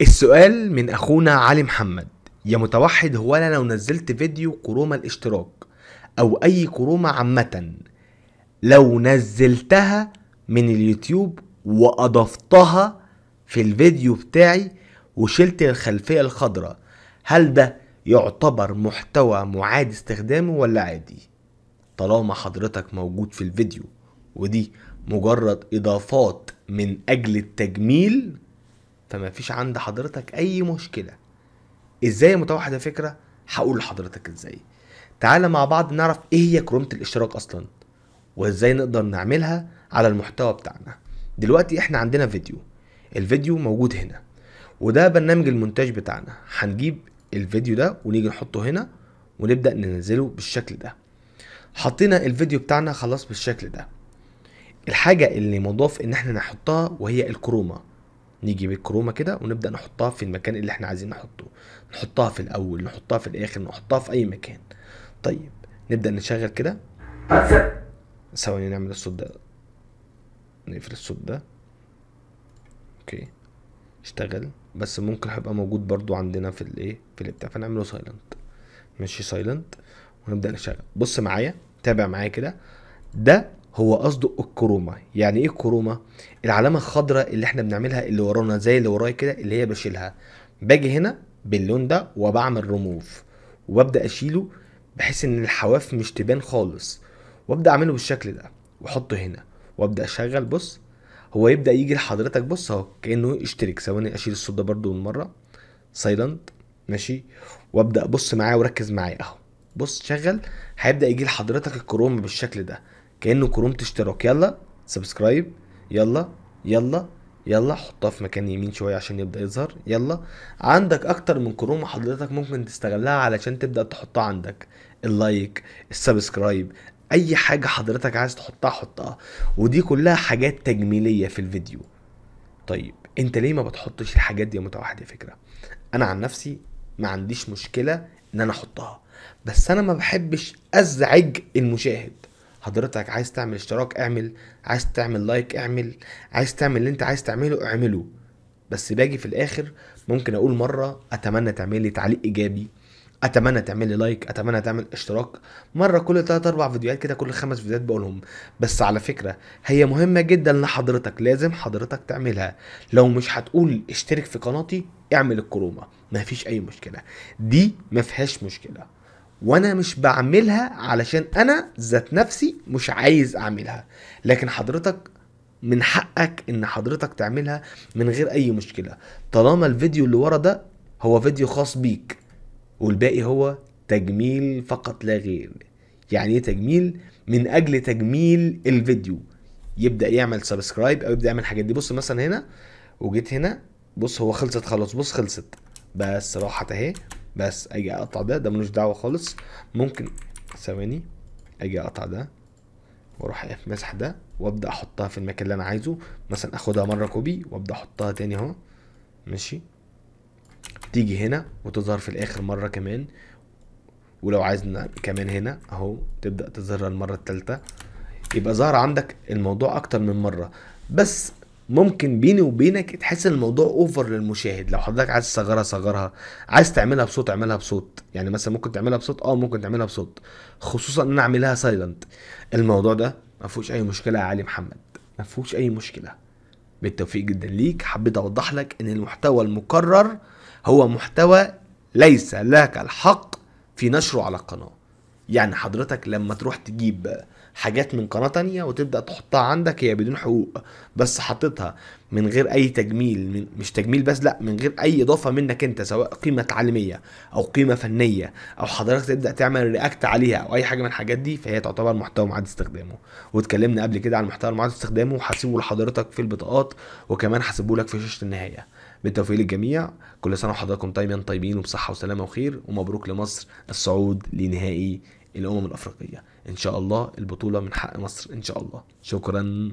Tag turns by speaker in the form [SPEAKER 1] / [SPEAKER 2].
[SPEAKER 1] السؤال من اخونا علي محمد يا متوحد هو انا لو نزلت فيديو كروما الاشتراك او اي كروما عامه لو نزلتها من اليوتيوب واضفتها في الفيديو بتاعي وشلت الخلفيه الخضراء هل ده يعتبر محتوى معاد استخدامه ولا عادي طالما حضرتك موجود في الفيديو ودي مجرد اضافات من اجل التجميل فما فيش عند حضرتك اي مشكله ازاي متوحده فكره هقول لحضرتك ازاي تعالى مع بعض نعرف ايه هي كرومه الاشتراك اصلا وازاي نقدر نعملها على المحتوى بتاعنا دلوقتي احنا عندنا فيديو الفيديو موجود هنا وده برنامج المونتاج بتاعنا هنجيب الفيديو ده ونيجي نحطه هنا ونبدا ننزله بالشكل ده حطينا الفيديو بتاعنا خلاص بالشكل ده الحاجه اللي مضاف ان احنا نحطها وهي الكرومه نيجي بالكروما كده ونبدا نحطها في المكان اللي احنا عايزين نحطه نحطها في الاول نحطها في الاخر نحطها في اي مكان طيب نبدا نشغل كده ثواني نعمل الصوت ده نقفل الصوت ده اوكي اشتغل بس ممكن هيبقى موجود برضو عندنا في الايه في البتاع فنعمله سايلنت ماشي سايلنت ونبدا نشغل بص معايا تابع معايا كده ده هو قصده الكروما يعني ايه الكروما العلامه الخضراء اللي احنا بنعملها اللي ورانا زي اللي ورايا كده اللي هي بشيلها باجي هنا باللون ده وبعمل ريموف وابدا اشيله بحيث ان الحواف مش تبان خالص وابدا اعمله بالشكل ده واحطه هنا وابدا اشغل بص هو يبدا يجي لحضرتك بص اهو كانه اشترك ثواني اشيل الصوت ده برده من مره سايلنت ماشي وابدا بص معاه وركز معاه اهو بص شغل هيبدا يجي لحضرتك الكروم بالشكل ده كانه كروم اشتراك يلا سبسكرايب يلا يلا يلا حطها في مكان يمين شويه عشان يبدا يظهر يلا عندك اكتر من كروم حضرتك ممكن تستغلها علشان تبدا تحطها عندك اللايك السبسكرايب اي حاجه حضرتك عايز تحطها حطها ودي كلها حاجات تجميليه في الفيديو طيب انت ليه ما بتحطش الحاجات دي متوحده فكره انا عن نفسي ما عنديش مشكله ان انا احطها بس انا ما بحبش ازعج المشاهد حضرتك عايز تعمل اشتراك اعمل عايز تعمل لايك اعمل عايز تعمل اللي انت عايز تعمله اعمله بس باجي في الاخر ممكن اقول مره اتمنى تعمل لي تعليق ايجابي اتمنى تعمل لي لايك اتمنى تعمل اشتراك مره كل 3 اربع فيديوهات كده كل خمس فيديوهات بقولهم بس على فكره هي مهمه جدا لحضرتك لازم حضرتك تعملها لو مش هتقول اشترك في قناتي اعمل الكرومه مفيش اي مشكله دي مفيهاش مشكله وانا مش بعملها علشان انا ذات نفسي مش عايز اعملها لكن حضرتك من حقك ان حضرتك تعملها من غير اي مشكله طالما الفيديو اللي ورا ده هو فيديو خاص بيك والباقي هو تجميل فقط لا غير يعني ايه تجميل من اجل تجميل الفيديو يبدا يعمل سبسكرايب او يبدا يعمل الحاجات دي بص مثلا هنا وجيت هنا بص هو خلصت خلاص بص خلصت بس راحت اهي بس اجي اقطع ده ده ملوش دعوه خالص ممكن ثواني اجي اقطع ده واروح امسح ده وابدا احطها في المكان اللي انا عايزه مثلا اخدها مره كوبي وابدا احطها تاني اهو ماشي تيجي هنا وتظهر في الاخر مره كمان ولو عايزنا كمان هنا اهو تبدا تظهر المره الثالثه يبقى ظهر عندك الموضوع اكتر من مره بس ممكن بيني وبينك تحس ان الموضوع اوفر للمشاهد لو حضرتك عايز تصغرها صغرها عايز تعملها بصوت اعملها بصوت يعني مثلا ممكن تعملها بصوت اه ممكن تعملها بصوت خصوصا ان انا اعملها سايلنت الموضوع ده ما فيهوش اي مشكله يا علي محمد ما فيهوش اي مشكله بالتوفيق جدا ليك حبيت اوضح لك ان المحتوى المكرر هو محتوى ليس لك الحق في نشره على القناه يعني حضرتك لما تروح تجيب حاجات من قناة تانية وتبدأ تحطها عندك هي بدون حقوق بس حطيتها من غير أي تجميل من مش تجميل بس لأ من غير أي إضافة منك أنت سواء قيمة تعليمية أو قيمة فنية أو حضرتك تبدأ تعمل رياكت عليها أو أي حاجة من الحاجات دي فهي تعتبر محتوى معاد استخدامه واتكلمنا قبل كده عن المحتوى معاد استخدامه وهسيبه لحضرتك في البطاقات وكمان هسيبه لك في شاشة النهاية بالتوفيق للجميع كل سنة وحضراتكم دايما طيبين وبصحة وسلامة وخير ومبروك لمصر الصعود لنهائي الامم الافريقيه ان شاء الله البطوله من حق مصر ان شاء الله شكرا